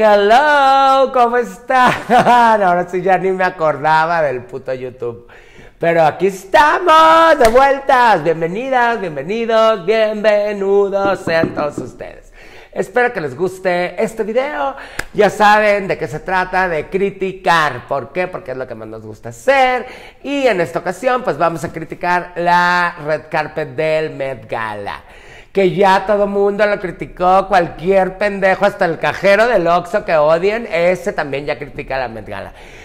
Hello, ¿cómo están? Ahora sí ya ni me acordaba del puto YouTube. Pero aquí estamos, de vueltas. Bienvenidas, bienvenidos, bienvenidos sean todos ustedes. Espero que les guste este video. Ya saben de qué se trata, de criticar. ¿Por qué? Porque es lo que más nos gusta hacer. Y en esta ocasión, pues vamos a criticar la red carpet del Met Gala que ya todo mundo lo criticó, cualquier pendejo, hasta el cajero del Oxxo que odien, ese también ya critica a la Met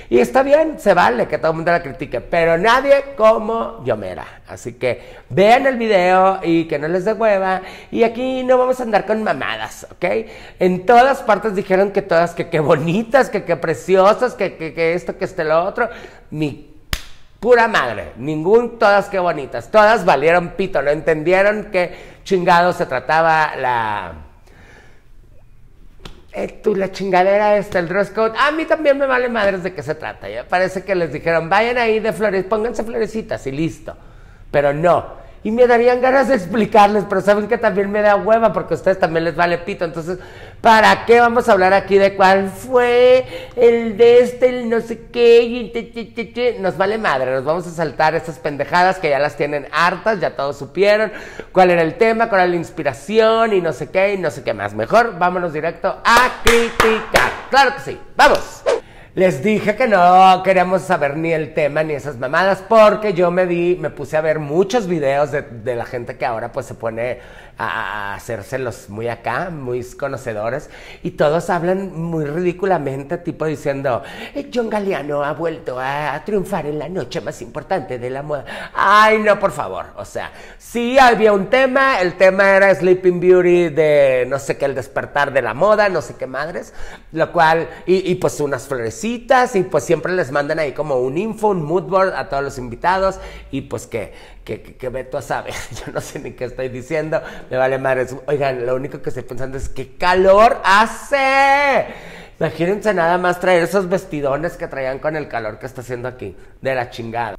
Y está bien, se vale que todo el mundo la critique, pero nadie como Yomera. Así que vean el video y que no les dé hueva. Y aquí no vamos a andar con mamadas, ¿ok? En todas partes dijeron que todas, que qué bonitas, que qué preciosas, que, que, que esto, que este, lo otro. Mi Pura madre, ningún, todas qué bonitas, todas valieron pito, no entendieron qué chingado se trataba la... Eh, tú, la chingadera esta, el dress code. A mí también me vale madres de qué se trata. Ya parece que les dijeron, vayan ahí de flores, pónganse florecitas y listo. Pero no, y me darían ganas de explicarles, pero saben que también me da hueva porque a ustedes también les vale pito. Entonces, ¿para qué vamos a hablar aquí de cuál fue el de este, el no sé qué? Y nos vale madre, nos vamos a saltar estas pendejadas que ya las tienen hartas, ya todos supieron cuál era el tema, cuál era la inspiración y no sé qué y no sé qué más. Mejor vámonos directo a criticar. Claro que sí, vamos. Les dije que no queríamos saber ni el tema ni esas mamadas porque yo me di, me puse a ver muchos videos de, la gente que ahora pues se pone a, hacerse los muy acá, muy conocedores y todos hablan muy ridículamente tipo diciendo, eh, John Galeano ha vuelto a, triunfar en la noche más importante de la moda. Ay, no, por favor. O sea, sí había un tema, el tema era Sleeping Beauty de no sé qué, el despertar de la moda, no sé qué madres, lo cual, y, y pues unas flores y pues siempre les mandan ahí como un info, un mood board a todos los invitados y pues que, que, que, Beto sabe, yo no sé ni qué estoy diciendo, me vale madres. Oigan, lo único que estoy pensando es qué calor hace. Imagínense nada más traer esos vestidones que traían con el calor que está haciendo aquí, de la chingada.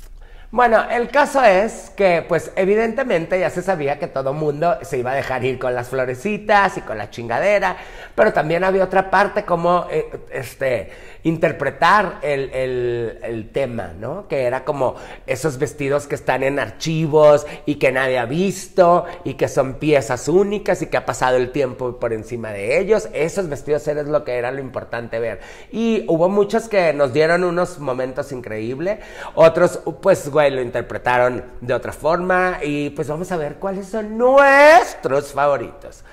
Bueno, el caso es que, pues, evidentemente ya se sabía que todo mundo se iba a dejar ir con las florecitas y con la chingadera, pero también había otra parte como, eh, este, interpretar el, el, tema, ¿no? Que era como esos vestidos que están en archivos y que nadie ha visto y que son piezas únicas y que ha pasado el tiempo por encima de ellos. Esos vestidos eran lo que era lo importante ver. Y hubo muchos que nos dieron unos momentos increíbles, otros, pues, güey, lo interpretaron de otra forma y pues vamos a ver cuáles son nuestros favoritos.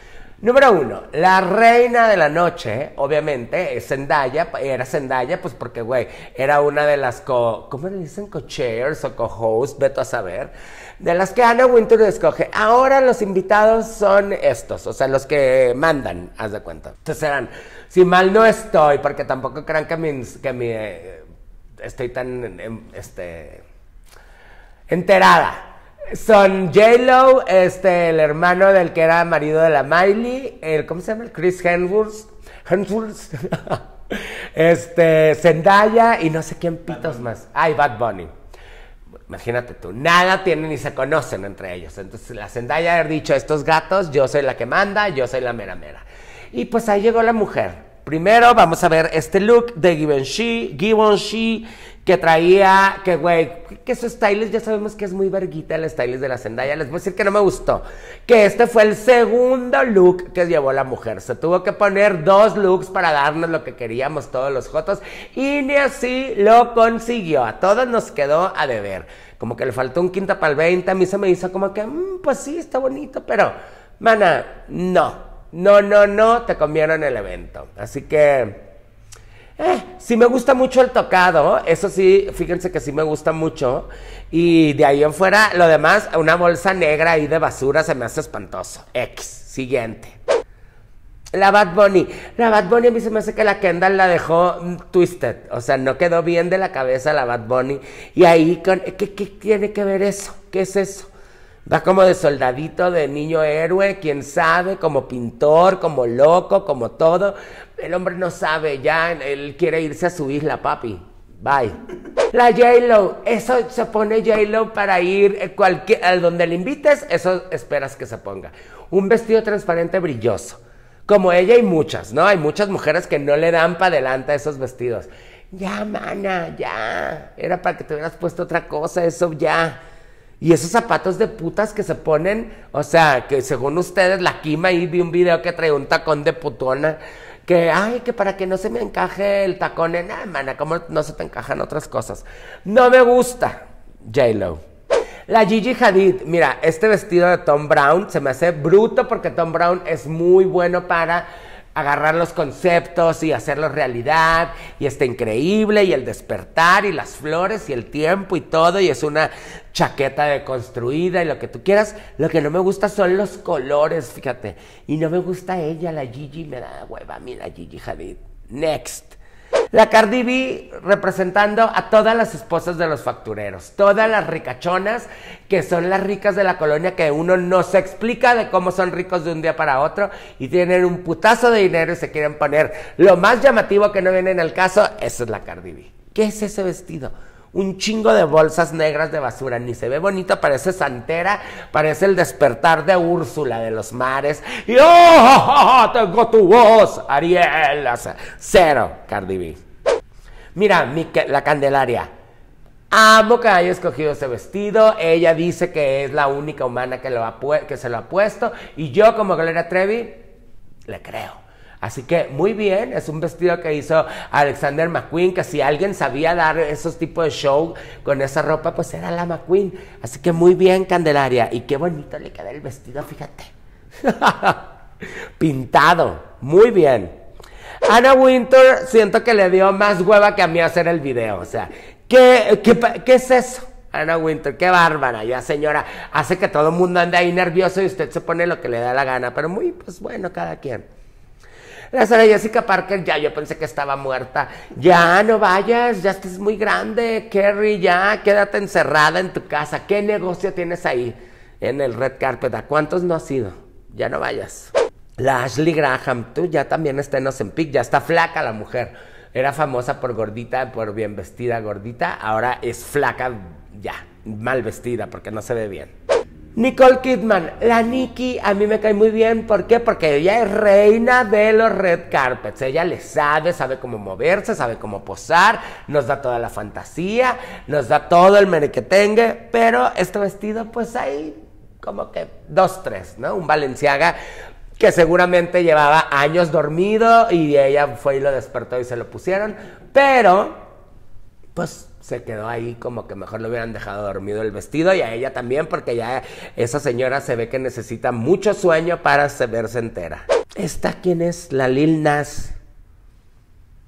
Número uno, la reina de la noche, obviamente, es Zendaya, era Zendaya, pues porque, güey, era una de las co, ¿cómo le dicen? Co-chairs o co-hosts, veto a saber, de las que Anna Wintour escoge. Ahora los invitados son estos, o sea, los que mandan, haz de cuenta. Entonces eran, si mal no estoy, porque tampoco crean que me eh, estoy tan, em, este, enterada. Son J-Lo, este, el hermano del que era marido de la Miley, el, ¿cómo se llama? Chris Hemsworth, Hemsworth, este, Zendaya y no sé quién pitos más. Ay, Bad Bunny. Imagínate tú, nada tienen ni se conocen entre ellos. Entonces, la Zendaya ha dicho, estos gatos, yo soy la que manda, yo soy la mera mera. Y pues ahí llegó la mujer. Primero vamos a ver este look de Givenchy, Givenchy que traía, que güey, que su stylist ya sabemos que es muy verguita el stylist de la Zendaya, les voy a decir que no me gustó, que este fue el segundo look que llevó la mujer, se tuvo que poner dos looks para darnos lo que queríamos todos los jotos y ni así lo consiguió, a todos nos quedó a deber, como que le faltó un quinto para el 20, a mí se me hizo como que, mm, pues sí, está bonito, pero, mana, no, no, no, no, te comieron el evento, así que... Eh, sí me gusta mucho el tocado, eso sí, fíjense que sí me gusta mucho. Y de ahí en fuera, lo demás, una bolsa negra ahí de basura se me hace espantoso. X, siguiente. La Bad Bunny. La Bad Bunny a mí se me hace que la Kendall la dejó twisted. O sea, no quedó bien de la cabeza la Bad Bunny. Y ahí, con, ¿qué, qué tiene que ver eso? ¿Qué es eso? Va como de soldadito, de niño héroe, quién sabe, como pintor, como loco, como todo. El hombre no sabe, ya él quiere irse a su isla, papi. Bye. La J-Lo, eso se pone J-Lo para ir eh, cualquier, a donde le invites, eso esperas que se ponga. Un vestido transparente brilloso. Como ella y muchas, ¿no? Hay muchas mujeres que no le dan para adelante esos vestidos. Ya, mana, ya. Era para que te hubieras puesto otra cosa, eso ya. Y esos zapatos de putas que se ponen, o sea, que según ustedes, la quima ahí vi un video que trae un tacón de putona. Que, ay, que para que no se me encaje el tacón en, nada, ah, mana, ¿cómo no se te encajan otras cosas? No me gusta, J-Lo. La Gigi Hadid, mira, este vestido de Tom Brown se me hace bruto porque Tom Brown es muy bueno para agarrar los conceptos y hacerlos realidad, y está increíble, y el despertar, y las flores, y el tiempo, y todo, y es una chaqueta de construida, y lo que tú quieras. Lo que no me gusta son los colores, fíjate. Y no me gusta ella, la Gigi, me da hueva a mí la Gigi Hadid. Next. La Cardi B representando a todas las esposas de los factureros, todas las ricachonas que son las ricas de la colonia que uno no se explica de cómo son ricos de un día para otro y tienen un putazo de dinero y se quieren poner lo más llamativo que no viene en el caso, esa es la Cardi B. ¿Qué es ese vestido? un chingo de bolsas negras de basura, ni se ve bonito, parece Santera, parece el despertar de Úrsula de los mares. Y ¡oh! tengo tu voz, Ariel. cero, Cardi B. Mira, mi, la Candelaria. Amo que haya escogido ese vestido. Ella dice que es la única humana que, que se lo ha puesto. Y yo, como Galera Trevi, le creo. Así que muy bien, es un vestido que hizo Alexander McQueen, que si alguien sabía dar esos tipos de show con esa ropa, pues era la McQueen. Así que muy bien, Candelaria. Y qué bonito le queda el vestido, fíjate. Pintado, muy bien. Ana Winter siento que le dio más hueva que a mí hacer el video. O sea, ¿qué, qué es eso? Ana Winter, qué bárbara, ya señora, hace que todo el mundo ande ahí nervioso y usted se pone lo que le da la gana, pero muy, pues bueno, cada quien. La Sara Jessica Parker, ya yo pensé que estaba muerta. Ya no vayas, ya estás muy grande, Kerry, ya quédate encerrada en tu casa. ¿Qué negocio tienes ahí en el red carpet? ¿A cuántos no has ido? Ya no vayas. La Ashley Graham, tú ya también está en Ozempic, ya está flaca la mujer. Era famosa por gordita, por bien vestida gordita, ahora es flaca ya, mal vestida porque no se ve bien. Nicole Kidman, la Nikki a mí me cae muy bien, ¿por qué? Porque ella es reina de los red carpets, ella le sabe, sabe cómo moverse, sabe cómo posar, nos da toda la fantasía, nos da todo el merequetengue, pero este vestido pues hay como que dos, tres, ¿no? Un Valenciaga que seguramente llevaba años dormido y ella fue y lo despertó y se lo pusieron, pero pues se quedó ahí como que mejor le hubieran dejado dormido el vestido y a ella también porque ya esa señora se ve que necesita mucho sueño para verse entera. ¿Esta quién es? La Lil Nas.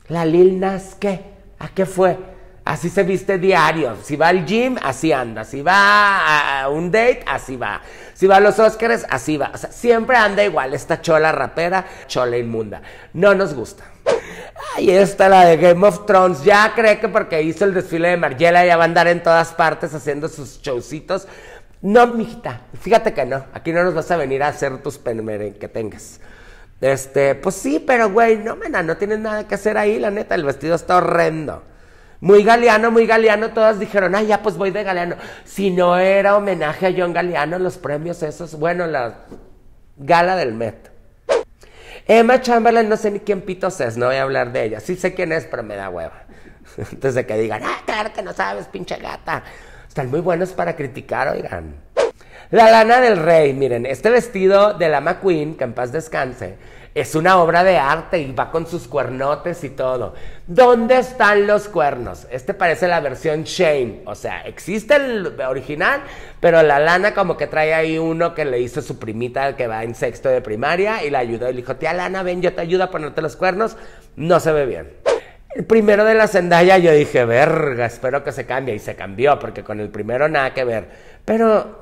¿La Lil Nas qué? ¿A qué fue? Así se viste diario. Si va al gym, así anda. Si va a un date, así va. Si va a los Óscares, así va. O sea, siempre anda igual. Esta chola rapera, chola inmunda. No nos gusta. Ahí está la de Game of Thrones. Ya cree que porque hizo el desfile de Margiela ya va a andar en todas partes haciendo sus showcitos. No, mijita, fíjate que no. Aquí no nos vas a venir a hacer tus penmeren que tengas. Este, pues sí, pero güey, no, mena, no tienes nada que hacer ahí, la neta, el vestido está horrendo. Muy galeano, muy galeano, todas dijeron, ay, ya pues voy de galeano. Si no era homenaje a John Galeano, los premios esos, bueno, la gala del Met. Emma Chamberlain, no sé ni quién pitos es, no voy a hablar de ella. Sí sé quién es, pero me da hueva. Antes de que digan, ah, claro que no sabes, pinche gata. Están muy buenos para criticar, oigan. La lana del rey, miren, este vestido de la McQueen, que en paz descanse, es una obra de arte y va con sus cuernotes y todo. ¿Dónde están los cuernos? Este parece la versión Shane. O sea, existe el original, pero la lana como que trae ahí uno que le hizo su primita que va en sexto de primaria y la ayudó y le dijo, tía lana, ven, yo te ayudo a ponerte los cuernos. No se ve bien. El primero de la Zendaya yo dije, verga, espero que se cambie. Y se cambió, porque con el primero nada que ver. Pero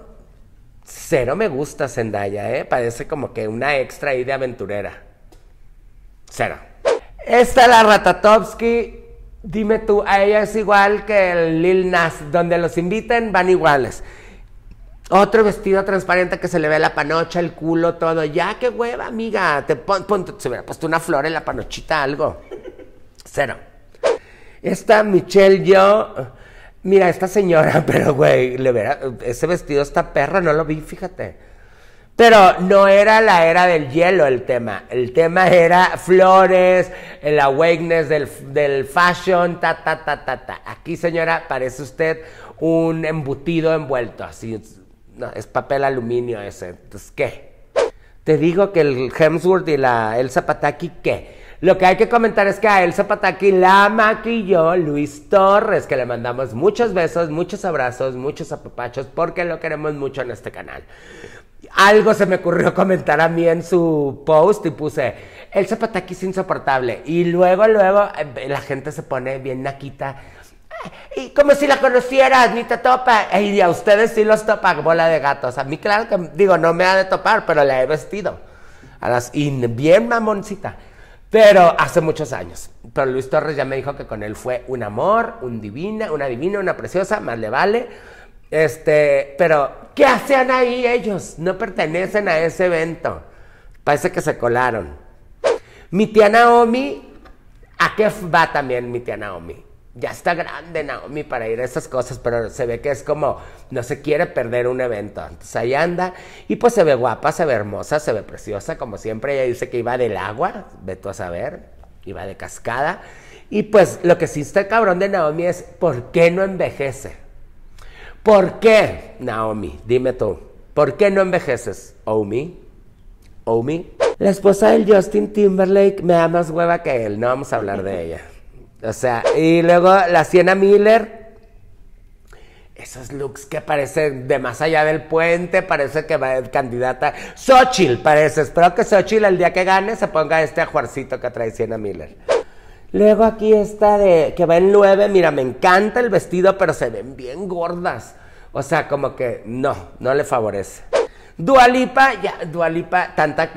Cero me gusta Zendaya, ¿eh? Parece como que una extra ahí de aventurera. Cero. Esta la Ratatowski. Dime tú, a ella es igual que el Lil Nas. Donde los inviten van iguales. Otro vestido transparente que se le ve la panocha, el culo, todo. Ya, qué hueva, amiga. Te pon, se hubiera puesto una flor en la panochita, algo. Cero. Esta Michelle, yo Mira, esta señora, pero güey, ese vestido está perra, no lo vi, fíjate. Pero no era la era del hielo el tema. El tema era flores, el awakeness del, del fashion, ta, ta, ta, ta, ta. Aquí, señora, parece usted un embutido envuelto, así. No, es papel aluminio ese. Entonces, ¿qué? Te digo que el Hemsworth y la Elsa Pataki, ¿qué? Lo que hay que comentar es que a Elsa Pataki la maquilló Luis Torres, que le mandamos muchos besos, muchos abrazos, muchos apapachos, porque lo queremos mucho en este canal. Algo se me ocurrió comentar a mí en su post y puse, el zapataki es insoportable. Y luego, luego, eh, la gente se pone bien naquita. Y como si la conocieras, ni te topa. Y a ustedes sí los topa, bola de gatos. A mí, claro que digo, no me ha de topar, pero la he vestido. A las, y bien mamoncita. Pero hace muchos años. Pero Luis Torres ya me dijo que con él fue un amor, un divina, una divina, una preciosa, más le vale. Este, pero ¿qué hacían ahí ellos? No pertenecen a ese evento. Parece que se colaron. Mi tía Naomi, ¿a qué va también mi tía Naomi? ya está grande Naomi para ir a esas cosas, pero se ve que es como, no se quiere perder un evento. Entonces ahí anda y pues se ve guapa, se ve hermosa, se ve preciosa, como siempre. Ella dice que iba del agua, ve tú a saber, iba de cascada. Y pues lo que sí está cabrón de Naomi es, ¿por qué no envejece? ¿Por qué, Naomi? Dime tú, ¿por qué no envejeces, Omi? Omi. La esposa del Justin Timberlake me da más hueva que él, no vamos a hablar de ella. O sea, y luego la Siena Miller. Esos looks que parecen de más allá del puente, parece que va a ser candidata. Xochitl parece. Espero que Xochitl el día que gane se ponga este ajuarcito que trae Siena Miller. Luego aquí está de que va en 9. Mira, me encanta el vestido, pero se ven bien gordas. O sea, como que no, no le favorece. Dualipa, ya, Dualipa, tanta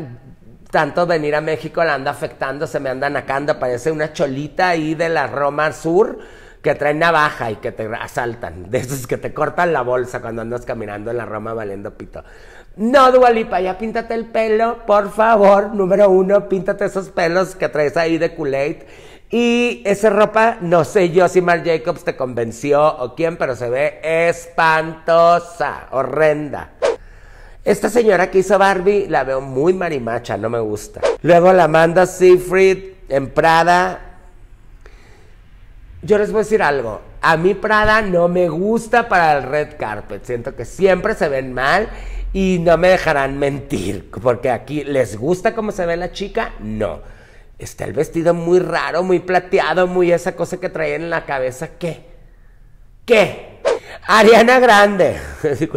tanto venir a México la anda afectando, se me anda nakando, parece una cholita ahí de la Roma Sur que trae navaja y que te asaltan, de esos que te cortan la bolsa cuando andas caminando en la Roma valiendo pito. No, Dualipa, ya píntate el pelo, por favor, número uno, píntate esos pelos que traes ahí de Kool-Aid. Y esa ropa, no sé yo si Marc Jacobs te convenció o quién, pero se ve espantosa, horrenda. Esta señora que hizo Barbie la veo muy marimacha, no me gusta. Luego la manda Seyfried en Prada. Yo les voy a decir algo. A mí Prada no me gusta para el red carpet. Siento que siempre se ven mal y no me dejarán mentir. Porque aquí, ¿les gusta cómo se ve la chica? No. Está el vestido muy raro, muy plateado, muy esa cosa que traía en la cabeza. ¿Qué? ¿Qué? Ariana Grande.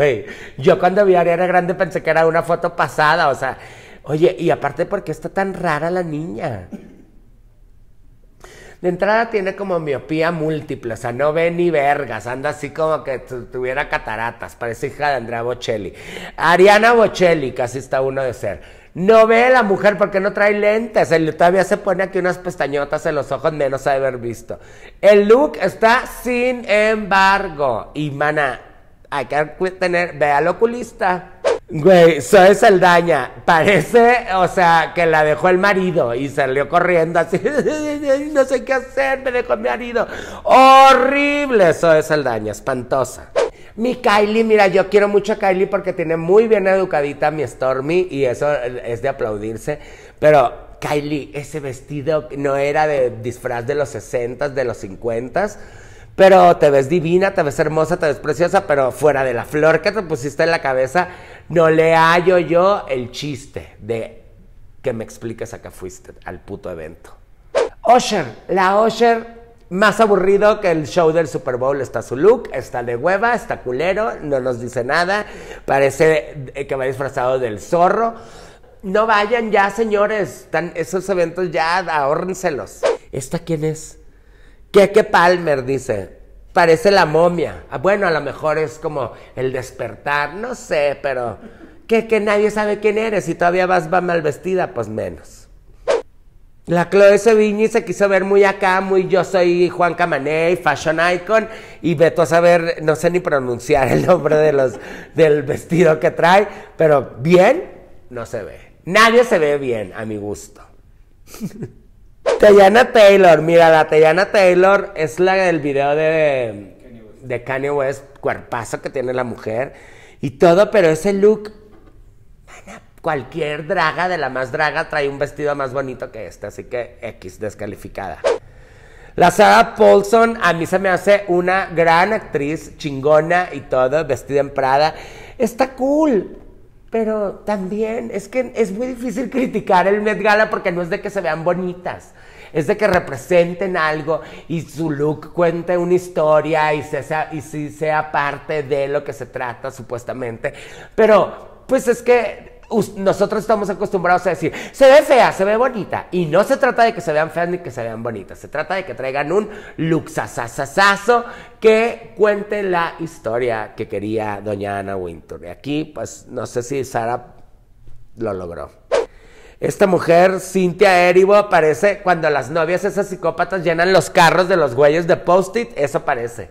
yo cuando vi a Ariana Grande pensé que era una foto pasada, o sea, oye, y aparte, porque está tan rara la niña? De entrada tiene como miopía múltiple, o sea, no ve ni vergas, anda así como que tuviera cataratas, parece hija de Andrea Bocelli. Ariana Bocelli casi está uno de ser. No ve la mujer porque no trae lentes. El, todavía se pone aquí unas pestañotas en los ojos, menos a haber visto. El look está sin embargo. Y mana, hay que tener, ve al oculista. Güey, soy Saldaña. Parece, o sea, que la dejó el marido y salió corriendo así. no sé qué hacer, me dejó mi marido. Horrible, soy Saldaña, espantosa mi Kylie, mira, yo quiero mucho a Kylie porque tiene muy bien educadita mi Stormy y eso es de aplaudirse, pero Kylie, ese vestido no era de disfraz de los 60s, de los 50s, pero te ves divina, te ves hermosa, te ves preciosa, pero fuera de la flor que te pusiste en la cabeza, no le hallo yo el chiste de que me expliques a qué fuiste al puto evento. Osher, la Osher más aburrido que el show del Super Bowl está su look, está de hueva, está culero, no nos dice nada, parece eh, que va disfrazado del zorro. No vayan ya, señores, están esos eventos ya, ahórrenselos. ¿Esta quién es? ¿Qué, qué Palmer dice, parece la momia. Ah, bueno, a lo mejor es como el despertar, no sé, pero que, que nadie sabe quién eres y todavía vas va mal vestida, pues menos. La Chloe Sevigny se quiso ver muy acá, muy yo soy Juan Camané, fashion icon, y veto a saber, no sé ni pronunciar el nombre de los, del vestido que trae, pero bien, no se ve. Nadie se ve bien, a mi gusto. Tayana Taylor, mira, la Tayana Taylor es la del video de de Kanye West, cuerpazo que tiene la mujer, y todo, pero ese look cualquier draga de la más draga trae un vestido más bonito que este, así que X descalificada. La Sarah Paulson a mí se me hace una gran actriz, chingona y todo, vestida en Prada. Está cool, pero también es que es muy difícil criticar el Met Gala porque no es de que se vean bonitas, es de que representen algo y su look cuente una historia y, y si sea parte de lo que se trata supuestamente. Pero pues es que nosotros estamos acostumbrados a decir, se ve fea, se ve bonita. Y no se trata de que se vean feas ni que se vean bonitas. Se trata de que traigan un luxasasasazo que cuente la historia que quería doña Ana Winter. Y aquí, pues, no sé si Sara lo logró. Esta mujer, Cintia Erivo, aparece cuando las novias esas psicópatas llenan los carros de los güeyes de post-it. Eso parece.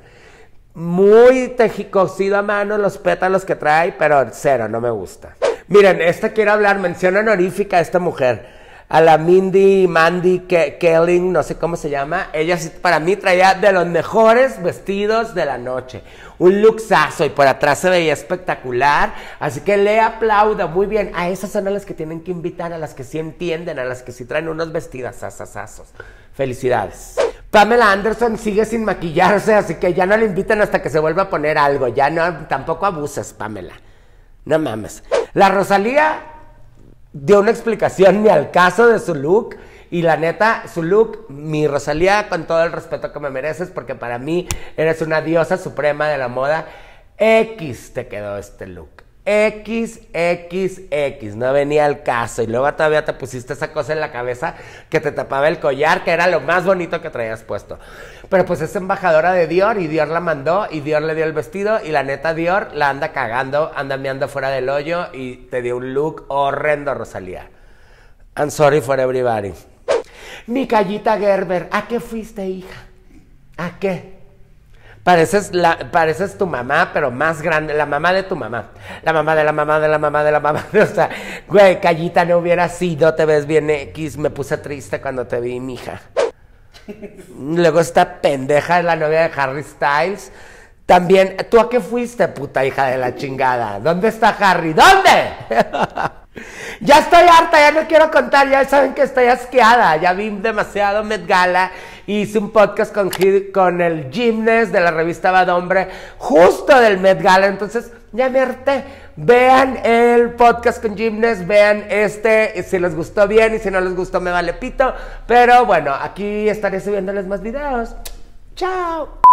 Muy tejicocido a mano los pétalos que trae, pero cero, no me gusta. Miren, esta quiero hablar, mención honorífica a esta mujer, a la Mindy, Mandy, Kelling, no sé cómo se llama. Ella para mí traía de los mejores vestidos de la noche. Un luxazo y por atrás se veía espectacular. Así que le aplaudo muy bien. A esas son las que tienen que invitar, a las que sí entienden, a las que sí traen unos vestidos asasazos. Felicidades. Pamela Anderson sigue sin maquillarse, así que ya no la invitan hasta que se vuelva a poner algo. Ya no, tampoco abuses, Pamela. No mames. La Rosalía dio una explicación ni al caso de su look. Y la neta, su look, mi Rosalía, con todo el respeto que me mereces, porque para mí eres una diosa suprema de la moda. X te quedó este look x, x, x, no venía al caso. Y luego todavía te pusiste esa cosa en la cabeza que te tapaba el collar, que era lo más bonito que traías puesto. Pero pues es embajadora de Dior y Dior la mandó y Dior le dio el vestido y la neta Dior la anda cagando, anda meando fuera del hoyo y te dio un look horrendo, Rosalía. I'm sorry for everybody. mi Callita Gerber, ¿a qué fuiste, hija? ¿A qué? Pareces, la, pareces tu mamá, pero más grande, la mamá de tu mamá. La mamá de la mamá de la mamá de la mamá. o sea, güey, callita no hubiera sido, te ves bien X, me puse triste cuando te vi, mija. Luego esta pendeja es la novia de Harry Styles. También, ¿tú a qué fuiste, puta hija de la chingada? ¿Dónde está Harry? ¿Dónde? ya estoy harta, ya no quiero contar, ya saben que estoy asqueada, ya vi demasiado Met Gala hice un podcast con, con el Gymnast de la revista Bad Hombre, justo del Met Gala. Entonces, ya me harté. Vean el podcast con Gymnast, vean este, si les gustó bien y si no les gustó me vale pito. Pero bueno, aquí estaré subiéndoles más videos. Chao.